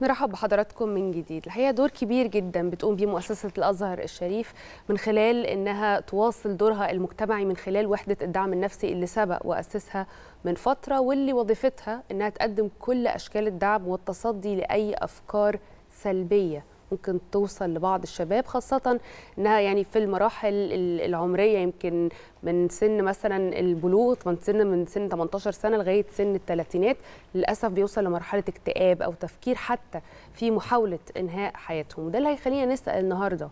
مرحب بحضراتكم من جديد الحقيقه دور كبير جدا بتقوم بيه مؤسسه الازهر الشريف من خلال انها تواصل دورها المجتمعي من خلال وحده الدعم النفسي اللي سبق واسسها من فتره واللي وظيفتها انها تقدم كل اشكال الدعم والتصدي لاي افكار سلبيه ممكن توصل لبعض الشباب خاصة انها يعني في المراحل العمرية يمكن من سن مثلا البلوغ من سن من سن 18 سنة لغاية سن الثلاثينات للأسف بيوصل لمرحلة اكتئاب أو تفكير حتى في محاولة إنهاء حياتهم وده اللي هيخلينا نسأل النهاردة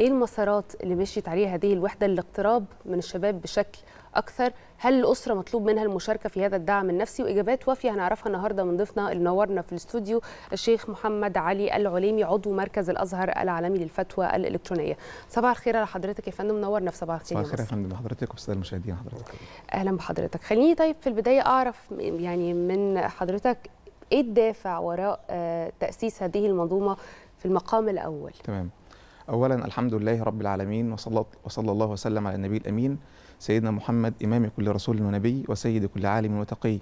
ايه المسارات اللي مشيت عليها هذه الوحده للاقتراب من الشباب بشكل اكثر هل الاسره مطلوب منها المشاركه في هذا الدعم النفسي واجابات وافيه هنعرفها النهارده من ضيفنا اللي نورنا في الاستوديو الشيخ محمد علي العليمي عضو مركز الازهر العالمي للفتوى الالكترونيه صباح الخير على حضرتك يا فندم منورنا في صباح الخير صباح الخير يا فندم حضرتك والساده المشاهدين حضرتك اهلا بحضرتك خليني طيب في البدايه اعرف يعني من حضرتك ايه الدافع وراء آه، تاسيس هذه المنظومه في المقام الاول تمام أولا الحمد لله رب العالمين وصلى, وصلى الله وسلم على النبي الأمين سيدنا محمد إمام كل رسول ونبي وسيد كل عالم وتقي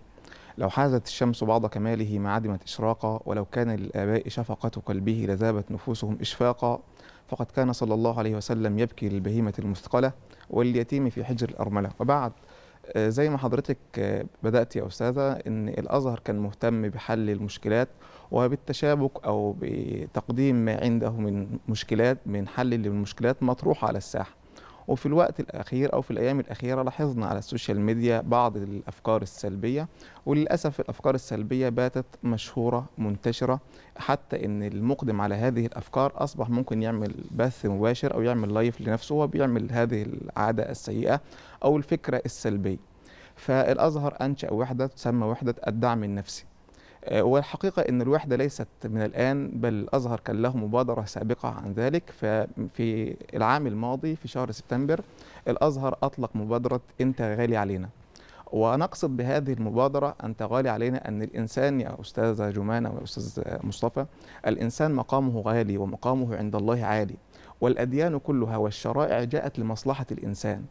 لو حازت الشمس بعض كماله ما عدمت إشراقا ولو كان للآباء شفقة قلبه لذابت نفوسهم إشفاقا فقد كان صلى الله عليه وسلم يبكي للبهيمة المثقلة واليتيم في حجر الأرملة وبعد آه، زي ما حضرتك آه، بدأت يا أستاذة أن الأزهر كان مهتم بحل المشكلات وبالتشابك أو بتقديم ما عنده من مشكلات من حل للمشكلات مطروحة على الساحة وفي الوقت الأخير أو في الأيام الأخيرة لاحظنا على السوشيال ميديا بعض الأفكار السلبية وللأسف الأفكار السلبية باتت مشهورة منتشرة حتى أن المقدم على هذه الأفكار أصبح ممكن يعمل بث مباشر أو يعمل لايف لنفسه وبيعمل هذه العادة السيئة أو الفكرة السلبية فالأزهر أنشأ وحدة تسمى وحدة الدعم النفسي آه، والحقيقة أن الوحدة ليست من الآن بل الأزهر كان له مبادرة سابقة عن ذلك ففي العام الماضي في شهر سبتمبر الأزهر أطلق مبادرة أنت غالي علينا ونقصد بهذه المبادرة أن تغالي علينا أن الإنسان يا أستاذة جمانة وأستاذ مصطفى الإنسان مقامه غالي ومقامه عند الله عالي والأديان كلها والشرائع جاءت لمصلحة الإنسان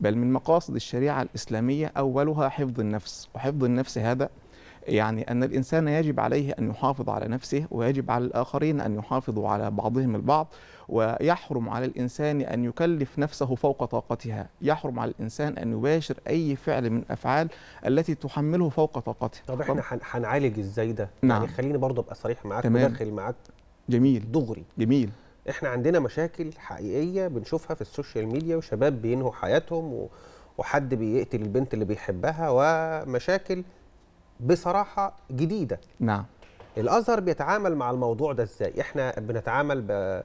بل من مقاصد الشريعة الإسلامية أولها حفظ النفس وحفظ النفس هذا يعني أن الإنسان يجب عليه أن يحافظ على نفسه ويجب على الآخرين أن يحافظوا على بعضهم البعض ويحرم على الإنسان أن يكلف نفسه فوق طاقتها يحرم على الإنسان أن يباشر أي فعل من الأفعال التي تحمله فوق طاقته طب إحنا هنعالج إزاي ده؟ يعني نعم. يعني خليني برضه أبقى صريح معاك وداخل معاك جميل دغري جميل احنا عندنا مشاكل حقيقيه بنشوفها في السوشيال ميديا وشباب بينهوا حياتهم وحد بيقتل البنت اللي بيحبها ومشاكل بصراحه جديده نعم الازهر بيتعامل مع الموضوع ده ازاي احنا بنتعامل ب...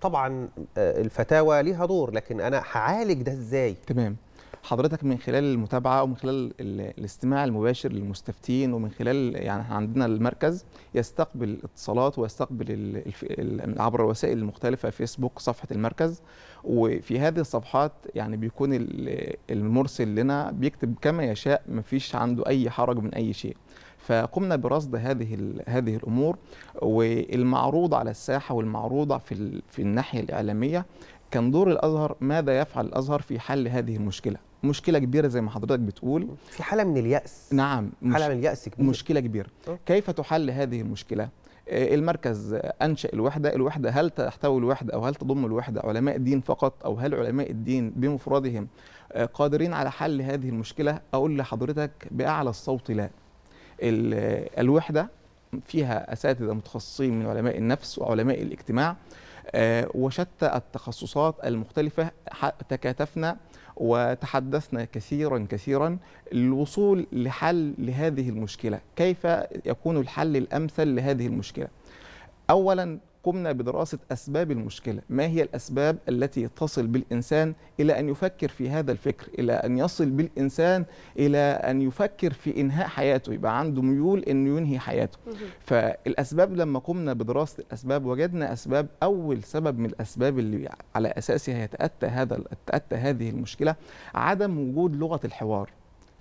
طبعا آه، الفتاوى ليها دور لكن انا هعالج ده ازاي تمام حضرتك من خلال المتابعه ومن خلال الاستماع المباشر للمستفتين ومن خلال يعني احنا عندنا المركز يستقبل اتصالات ويستقبل عبر الوسائل المختلفه فيسبوك صفحه المركز وفي هذه الصفحات يعني بيكون المرسل لنا بيكتب كما يشاء ما فيش عنده اي حرج من اي شيء فقمنا برصد هذه هذه الامور والمعروض على الساحه والمعروض في في الناحيه الاعلاميه كان دور الازهر ماذا يفعل الازهر في حل هذه المشكله مشكله كبيره زي ما حضرتك بتقول في حاله من الياس نعم مش... حاله من الياس كبيرة. مشكله كبيره أه؟ كيف تحل هذه المشكله آه، المركز انشا الوحده الوحده هل تحتوي الوحده او هل تضم الوحده علماء الدين فقط او هل علماء الدين بمفردهم آه، قادرين على حل هذه المشكله اقول لحضرتك باعلى الصوت لا آه، الوحده فيها اساتذه متخصصين من علماء النفس وعلماء الاجتماع آه، وشتى التخصصات المختلفة تكاتفنا وتحدثنا كثيرا كثيرا للوصول لحل لهذه المشكلة كيف يكون الحل الأمثل لهذه المشكلة أولا قمنا بدراسة أسباب المشكلة ما هي الأسباب التي تصل بالإنسان إلى أن يفكر في هذا الفكر إلى أن يصل بالإنسان إلى أن يفكر في إنهاء حياته يبقى عنده ميول أنه ينهي حياته فالأسباب لما قمنا بدراسة الأسباب وجدنا أسباب أول سبب من الأسباب اللي على أساسها يتأتى هذا التأتى هذه المشكلة عدم وجود لغة الحوار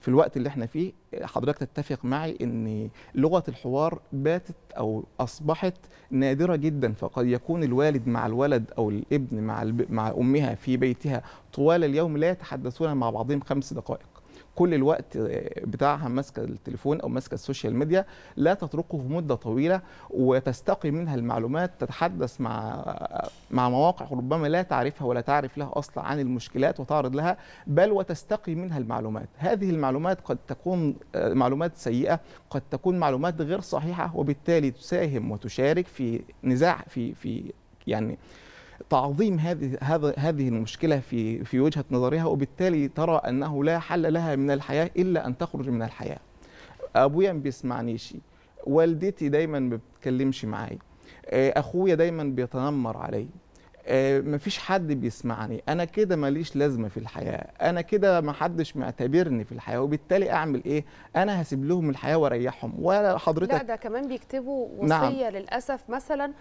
في الوقت اللي احنا فيه حضرتك تتفق معي ان لغه الحوار باتت او اصبحت نادره جدا فقد يكون الوالد مع الولد او الابن مع مع امها في بيتها طوال اليوم لا يتحدثون مع بعضهم خمس دقائق كل الوقت آه، بتاعها ماسكه التليفون او ماسكه السوشيال ميديا لا تتركه مده طويله وتستقي منها المعلومات تتحدث مع آه، مع مواقع ربما لا تعرفها ولا تعرف لها اصلا عن المشكلات وتعرض لها بل وتستقي منها المعلومات هذه المعلومات قد تكون آه، معلومات سيئه قد تكون معلومات غير صحيحه وبالتالي تساهم وتشارك في نزاع في في يعني تعظيم هذه هذا هذه المشكله في في وجهه نظرها وبالتالي ترى انه لا حل لها من الحياه الا ان تخرج من الحياه ابويا ما بيسمعنيش والدتي دايما ما بتتكلمش معايا آه، اخويا دايما بيتنمر علي آه، ما فيش حد بيسمعني انا كده ماليش لازمه في الحياه انا كده ما حدش معتبرني في الحياه وبالتالي اعمل ايه انا هسيب لهم الحياه واريحهم ولا حضرتك لا ده كمان بيكتبوا نعم. وصيه نعم. للاسف مثلا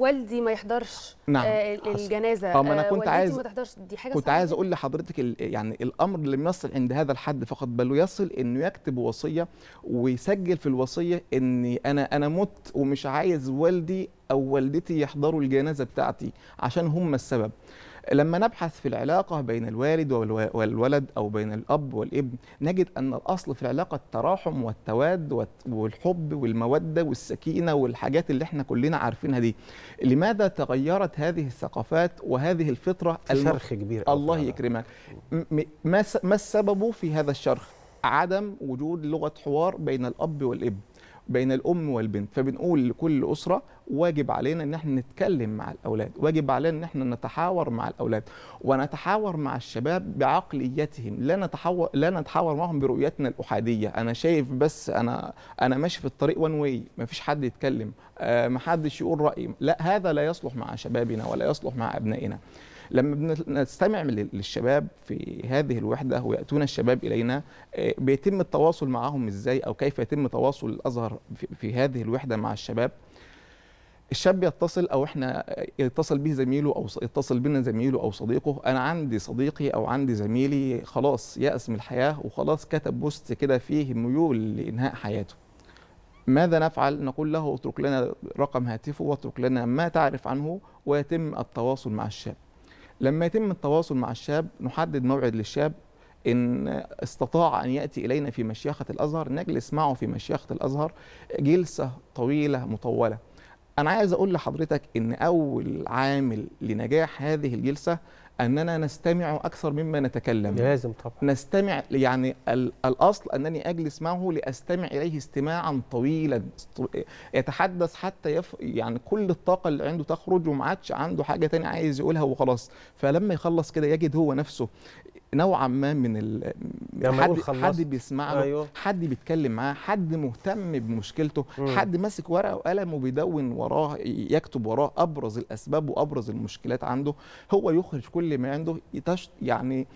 والدي ما يحضرش نعم. آه، الجنازه طب انا آه، كنت عايز ما تحضرش دي حاجه كنت عايز اقول لحضرتك يعني الامر لم يصل عند هذا الحد فقط بل يصل انه يكتب وصيه ويسجل في الوصيه اني انا انا مت ومش عايز والدي او والدتي يحضروا الجنازه بتاعتي عشان هم السبب لما نبحث في العلاقة بين الوالد والولد أو بين الأب والابن نجد أن الأصل في العلاقة التراحم والتواد والحب والمودة والسكينة والحاجات اللي احنا كلنا عارفينها دي لماذا تغيرت هذه الثقافات وهذه الفطرة شرخ كبير الله يكرمك ما السبب في هذا الشرخ عدم وجود لغة حوار بين الأب والابن بين الأم والبنت فبنقول لكل أسرة واجب علينا ان احنا نتكلم مع الاولاد واجب علينا ان احنا نتحاور مع الاولاد ونتحاور مع الشباب بعقليتهم لا نتحاور لا نتحاور معهم برؤيتنا الاحاديه انا شايف بس انا انا ماشي في الطريق وان واي فيش حد يتكلم آه، ما حدش يقول راي لا هذا لا يصلح مع شبابنا ولا يصلح مع ابنائنا لما بنستمع للشباب في هذه الوحده وياتون الشباب الينا آه، بيتم التواصل معهم ازاي او كيف يتم تواصل الازهر في هذه الوحده مع الشباب الشاب يتصل او احنا يتصل به زميله او يتصل بنا زميله او صديقه انا عندي صديقي او عندي زميلي خلاص يأس من الحياه وخلاص كتب بوست كده فيه ميول لانهاء حياته ماذا نفعل نقول له اترك لنا رقم هاتفه واترك لنا ما تعرف عنه ويتم التواصل مع الشاب لما يتم التواصل مع الشاب نحدد موعد للشاب إن استطاع أن يأتي إلينا في مشيخة الأزهر نجلس معه في مشيخة الأزهر جلسة طويلة مطولة انا عايز اقول لحضرتك ان اول عامل لنجاح هذه الجلسه اننا نستمع اكثر مما نتكلم لازم طبعا نستمع يعني الاصل انني اجلس معه لاستمع اليه استماعا طويلا يتحدث حتى يف يعني كل الطاقه اللي عنده تخرج وما عادش عنده حاجه ثانيه عايز يقولها وخلاص فلما يخلص كده يجد هو نفسه نوعا ما من ال... يعني حد حد بيسمع له أيوه. حد بيتكلم معاه حد مهتم بمشكلته مم. حد ماسك ورقه وقلم وبيدون وراه يكتب وراه ابرز الاسباب وابرز المشكلات عنده هو يخرج كل ما عنده يتش... يعني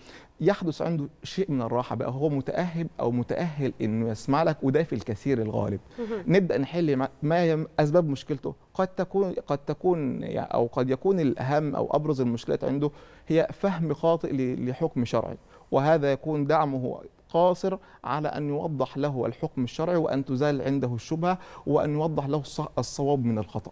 يحدث عنده شيء من الراحه بقى هو متاهب او متاهل انه يسمع لك وده في الكثير الغالب نبدا نحل ما اسباب مشكلته قد تكون قد تكون يعني او قد يكون الاهم او ابرز المشكلات عنده هي فهم خاطئ لحكم شرعي وهذا يكون دعمه قاصر على أن يوضح له الحكم الشرعي وأن تزال عنده الشبهة وأن يوضح له الصواب من الخطأ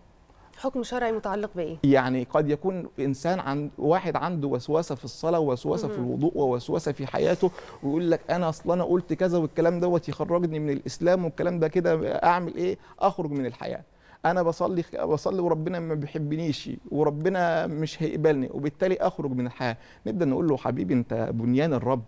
حكم شرعي متعلق بايه يعني قد يكون انسان عند واحد عنده وسوسه في الصلاه ووسوسه في الوضوء ووسوسه في حياته ويقول لك انا اصلا انا قلت كذا والكلام دوت يخرجني من الاسلام والكلام ده كده اعمل ايه اخرج من الحياه انا بصلي بصلي وربنا ما بيحبنيش وربنا مش هيقبلني وبالتالي اخرج من الحياه نبدا نقول له حبيبي انت بنيان الرب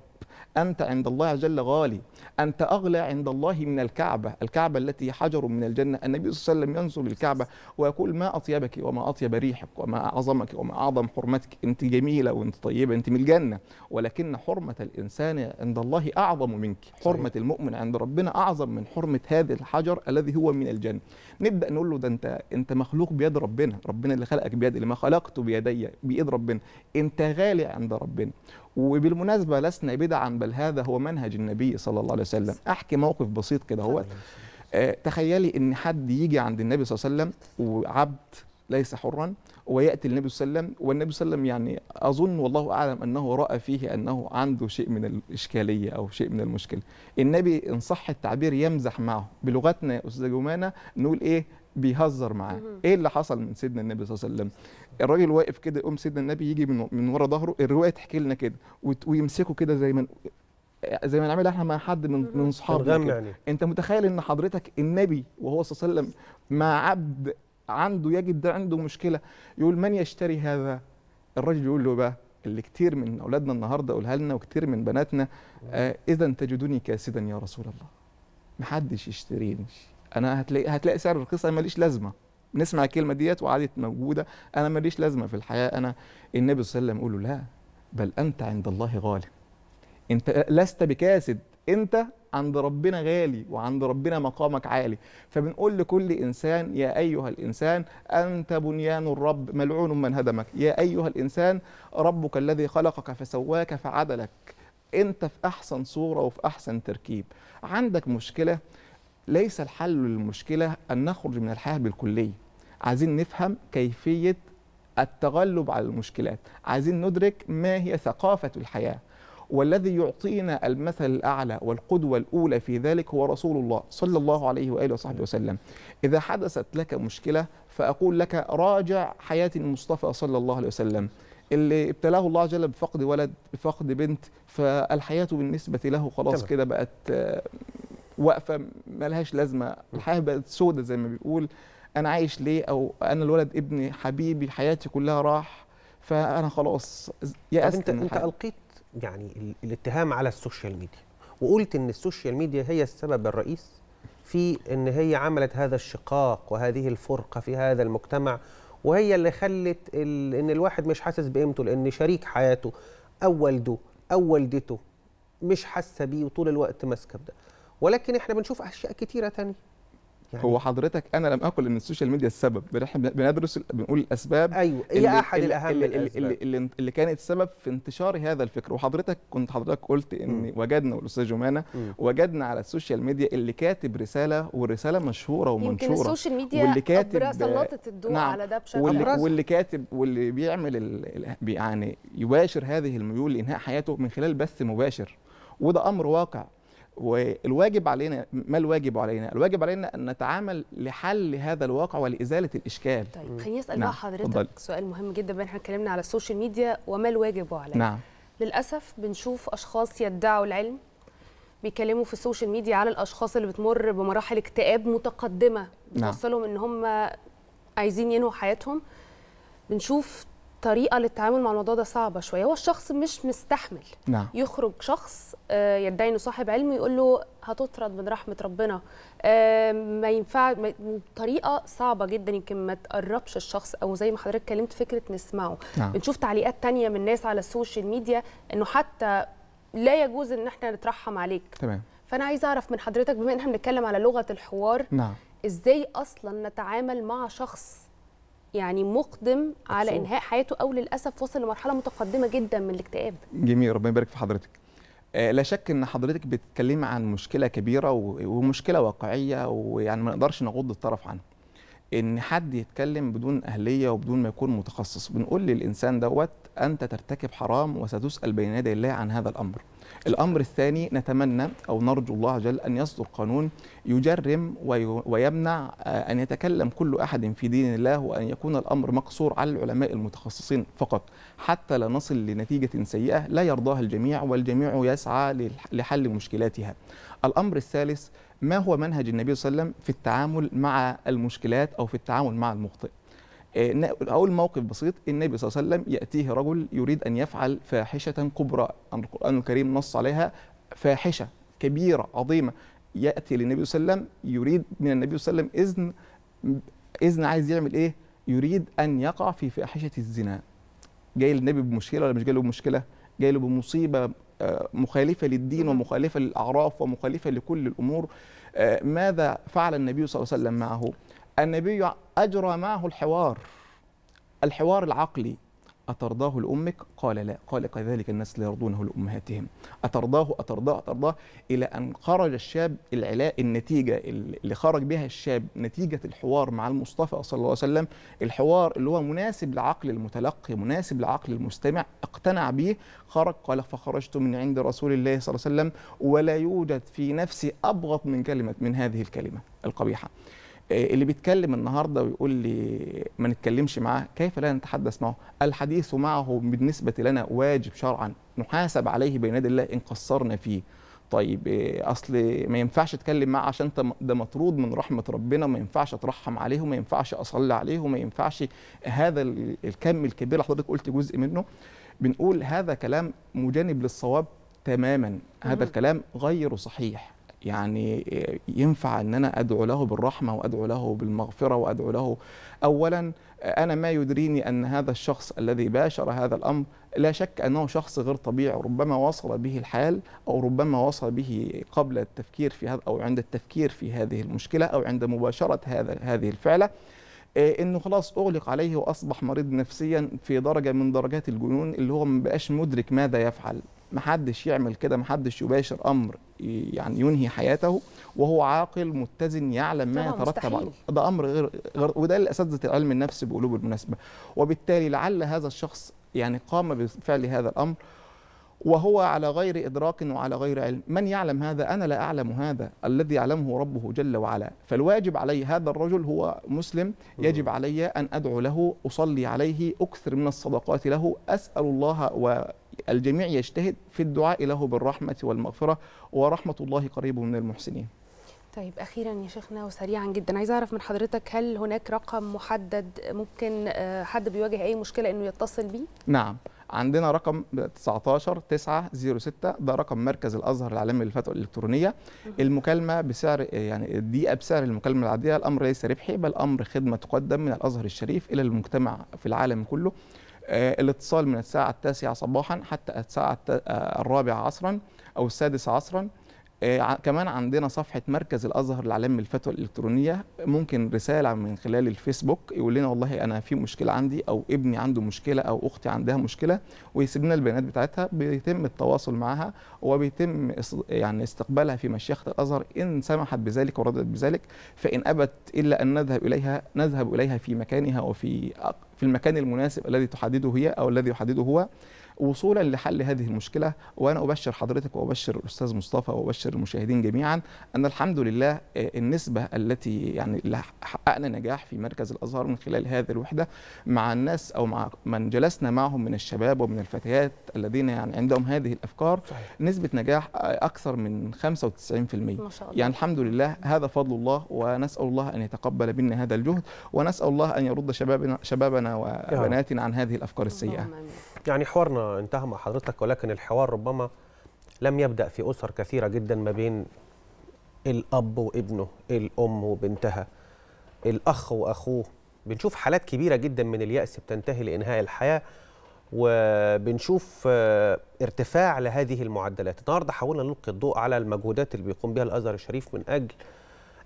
أنت عند الله جل غالي أنت أغلى عند الله من الكعبة الكعبة التي حجر من الجنة النبي صلى الله عليه وسلم ينظر للكعبة ويقول ما أطيبك وما أطيب ريحك وما أعظمك وما أعظم حرمتك أنت جميلة وأنت طيبة أنت من الجنة ولكن حرمة الإنسان عند الله أعظم منك حرمة المؤمن عند ربنا أعظم من حرمة هذا الحجر الذي هو من الجنة نبدأ نقول له ده أنت أنت مخلوق بيد ربنا ربنا اللي خلقك بيد اللي ما خلقته بيدي بإيد ربنا أنت غالي عند ربنا وبالمناسبة لسنا بدعا بل هذا هو منهج النبي صلى الله عليه وسلم أحكي موقف بسيط كده هو آه، تخيلي ان حد يجي عند النبي صلى الله عليه وسلم وعبد ليس حرا وياتي النبي صلى الله عليه وسلم والنبي صلى الله عليه وسلم يعني اظن والله اعلم انه راى فيه انه عنده شيء من الاشكاليه او شيء من المشكله النبي ان صح التعبير يمزح معه بلغتنا يا استاذه جمانه نقول ايه بيهزر معاه ايه اللي حصل من سيدنا النبي صلى الله عليه وسلم الراجل واقف كده يقوم سيدنا النبي يجي من من ورا ظهره الروايه تحكي لنا كده ويمسكه كده زي ما زي ما نعمل احنا مع حد من من اصحابنا يعني. انت متخيل ان حضرتك النبي وهو صلى الله عليه وسلم مع عبد عنده يجد عنده مشكله يقول من يشتري هذا الراجل يقول له بقى اللي كتير من اولادنا النهارده قولها لنا وكتير من بناتنا آه اذا تجدني كاسدا يا رسول الله محدش يشتريني انا هتلاقي هتلاقي سعر رخيص انا ماليش لازمه نسمع الكلمه ديت وقعدت موجوده انا ماليش لازمه في الحياه انا النبي صلى الله عليه وسلم له لا بل انت عند الله غالي انت لست بكاسد انت عند ربنا غالي وعند ربنا مقامك عالي فبنقول لكل انسان يا ايها الانسان انت بنيان الرب ملعون من هدمك يا ايها الانسان ربك الذي خلقك فسواك فعدلك انت في احسن صوره وفي احسن تركيب عندك مشكله ليس الحل للمشكله ان نخرج من الحياه بالكليه عايزين نفهم كيفيه التغلب على المشكلات عايزين ندرك ما هي ثقافه الحياه والذي يعطينا المثل الأعلى والقدوة الأولى في ذلك هو رسول الله صلى الله عليه وآله وصحبه وسلم إذا حدثت لك مشكلة فأقول لك راجع حياة المصطفى صلى الله عليه وسلم اللي ابتلاه الله جل بفقد ولد بفقد بنت فالحياة بالنسبة له خلاص كده بقت واقفه ملهاش لازمه الحياه بقت سودة زي ما بيقول انا عايش ليه او انا الولد ابني حبيبي حياتي كلها راح فانا خلاص يأست انت انت القيت يعني الاتهام على السوشيال ميديا وقلت ان السوشيال ميديا هي السبب الرئيس في ان هي عملت هذا الشقاق وهذه الفرقه في هذا المجتمع وهي اللي خلت ال... ان الواحد مش حاسس بقيمته لان شريك حياته او والده او والدته مش حاسه بيه وطول الوقت ماسكه بده ولكن احنا بنشوف اشياء كتيره تانية يعني هو حضرتك انا لم اقل ان السوشيال ميديا السبب احنا بندرس بنقول الاسباب ايوه هي إيه احد الاهم اللي, اللي, اللي, اللي, اللي كانت سبب في انتشار هذا الفكر وحضرتك كنت حضرتك قلت ان م. وجدنا والاستاذ جمانه وجدنا على السوشيال ميديا اللي كاتب رساله والرساله مشهوره ومنشوره يمكن السوشيال ميديا واللي كاتب سلطت الضوء نعم على ده بشكل واللي, واللي كاتب واللي بيعمل يعني يباشر هذه الميول لانهاء حياته من خلال بث مباشر وده امر واقع والواجب علينا ما الواجب علينا؟ الواجب علينا ان نتعامل لحل هذا الواقع ولازاله الاشكال. طيب خليني اسال نعم. بقى حضرتك فضل. سؤال مهم جدا بما احنا اتكلمنا على السوشيال ميديا وما الواجب علينا. نعم. للاسف بنشوف اشخاص يدعوا العلم بيكلموا في السوشيال ميديا على الاشخاص اللي بتمر بمراحل اكتئاب متقدمه نعم. بيوصلهم ان هم عايزين ينهوا حياتهم بنشوف طريقه للتعامل مع الموضوع ده صعبه شويه هو الشخص مش مستحمل نعم. يخرج شخص آه، يدعي انه صاحب علم يقول له هتطرد من رحمه ربنا آه، ما ينفع بطريقه صعبه جدا يمكن ما تقربش الشخص او زي ما حضرتك اتكلمت فكره نسمعه نعم. بنشوف تعليقات تانية من ناس على السوشيال ميديا انه حتى لا يجوز ان احنا نترحم عليك تمام فانا عايزه اعرف من حضرتك بما ان احنا بنتكلم على لغه الحوار نعم ازاي اصلا نتعامل مع شخص يعني مقدم على انهاء حياته او للاسف وصل لمرحله متقدمه جدا من الاكتئاب جميل ربنا يبارك في حضرتك آه، لا شك ان حضرتك بتتكلمي عن مشكله كبيره ومشكله واقعيه ويعني ما نقدرش نغض الطرف عنها ان حد يتكلم بدون اهليه وبدون ما يكون متخصص بنقول للانسان دوت أنت ترتكب حرام وستسأل بين يدي الله عن هذا الأمر الأمر الثاني نتمنى أو نرجو الله جل أن يصدر قانون يجرم ويمنع آه، أن يتكلم كل أحد في دين الله وأن يكون الأمر مقصور على العلماء المتخصصين فقط حتى لا نصل لنتيجة سيئة لا يرضاها الجميع والجميع يسعى لحل مشكلاتها الأمر الثالث ما هو منهج النبي صلى الله عليه وسلم في التعامل مع المشكلات أو في التعامل مع المخطئ هقول آه، موقف بسيط النبي صلى الله عليه وسلم ياتيه رجل يريد ان يفعل فاحشه كبرى القران الكريم نص عليها فاحشه كبيره عظيمه ياتي للنبي صلى الله عليه وسلم يريد من النبي صلى الله عليه وسلم اذن اذن عايز يعمل ايه يريد ان يقع في فاحشه الزنا جاي للنبي بمشكله ولا مش جاي له بمشكله جاي له بمصيبه آه، مخالفه للدين ومخالفه للاعراف ومخالفه لكل الامور آه، ماذا فعل النبي صلى الله عليه وسلم معه النبي أجرى معه الحوار الحوار العقلي أترضاه لأمك؟ قال لا، قال كذلك الناس لا يرضونه لأمهاتهم. أترضاه أترضاه أترضاه إلى أن خرج الشاب العلاء النتيجة اللي خرج بها الشاب نتيجة الحوار مع المصطفى صلى الله عليه وسلم، الحوار اللي هو مناسب لعقل المتلقي، مناسب لعقل المستمع، اقتنع به، خرج قال فخرجت من عند رسول الله صلى الله عليه وسلم ولا يوجد في نفسي أبغض من كلمة من هذه الكلمة القبيحة. آه، اللي بيتكلم النهارده ويقول لي ما نتكلمش معاه كيف لا نتحدث معه الحديث معه بالنسبه لنا واجب شرعا نحاسب عليه بين يدي الله ان قصرنا فيه طيب آه، اصل ما ينفعش اتكلم معاه عشان ده مطرود من رحمه ربنا ما ينفعش اترحم عليه وما ينفعش اصلي عليه وما ينفعش هذا الكم الكبير اللي حضرتك قلت جزء منه بنقول هذا كلام مجانب للصواب تماما هذا الكلام غير صحيح يعني ينفع ان انا ادعو له بالرحمه وادعو له بالمغفره وادعو له اولا انا ما يدريني ان هذا الشخص الذي باشر هذا الامر لا شك انه شخص غير طبيعي ربما وصل به الحال او ربما وصل به قبل التفكير في هذا او عند التفكير في هذه المشكله او عند مباشره هذا هذه الفعله آه، انه خلاص اغلق عليه واصبح مريض نفسيا في درجه من درجات الجنون اللي هو ما بقاش مدرك ماذا يفعل محدش يعمل كده محدش يباشر امر يعني ينهي حياته وهو عاقل متزن يعلم ما يترتب عليه ده امر غير, غير وده اللي اساتذه العلم النفس بيقولوه بالمناسبه وبالتالي لعل هذا الشخص يعني قام بفعل هذا الامر وهو على غير إدراك وعلى غير علم من يعلم هذا أنا لا أعلم هذا الذي يعلمه ربه جل وعلا فالواجب علي هذا الرجل هو مسلم يجب علي أن أدعو له أصلي عليه أكثر من الصدقات له أسأل الله و الجميع يجتهد في الدعاء له بالرحمة والمغفرة ورحمة الله قريب من المحسنين طيب اخيرا يا شيخنا وسريعا جدا عايز اعرف من حضرتك هل هناك رقم محدد ممكن آه، حد بيواجه اي مشكله انه يتصل بيه نعم عندنا رقم 19 906 ده رقم مركز الازهر العالمي للفتوى الالكترونيه المكالمه بسعر يعني الدقيقه بسعر المكالمه العاديه الامر ليس ربحي بل امر خدمه تقدم من الازهر الشريف الى المجتمع في العالم كله آه، الاتصال من الساعة التاسعة صباحا حتى الساعة آه، الرابعة عصرا أو السادسة عصرا آه، كمان عندنا صفحه مركز الازهر لعلم الفتوى الالكترونيه ممكن رساله من خلال الفيسبوك يقول لنا والله انا في مشكله عندي او ابني عنده مشكله او اختي عندها مشكله ويسيب لنا البيانات بتاعتها بيتم التواصل معها وبيتم يعني استقبالها في مشيخه الازهر ان سمحت بذلك وردت بذلك فان ابت الا ان نذهب اليها نذهب اليها في مكانها وفي في المكان المناسب الذي تحدده هي او الذي يحدده هو وصولا لحل هذه المشكله وانا ابشر حضرتك وابشر الاستاذ مصطفى وابشر المشاهدين جميعا ان الحمد لله آه، النسبه التي يعني حققنا نجاح في مركز الازهر من خلال هذه الوحده مع الناس او مع من جلسنا معهم من الشباب ومن الفتيات الذين يعني عندهم هذه الافكار صحيح. نسبه نجاح آه، اكثر من 95% ما شاء الله. يعني الحمد لله هذا فضل الله ونسال الله ان يتقبل منا هذا الجهد ونسال الله ان يرد شبابنا شبابنا وبناتنا عن هذه الافكار السيئه يعني حوارنا انتهى مع حضرتك ولكن الحوار ربما لم يبدأ في أسر كثيرة جدا ما بين الأب وابنه الأم وبنتها الأخ وأخوه بنشوف حالات كبيرة جدا من اليأس بتنتهي لإنهاء الحياة وبنشوف آه، ارتفاع لهذه المعدلات النهاردة حاولنا نلقي الضوء على المجهودات اللي بيقوم بها الأزهر الشريف من أجل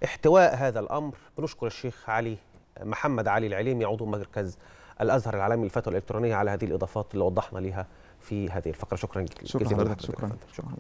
احتواء هذا الأمر بنشكر الشيخ علي محمد علي العليمي عضو مركز الازهر العالمي للفتوى الالكترونيه على هذه الاضافات اللي وضحنا ليها في هذه الفقره شكرا جزيلا شكرا, شكرا.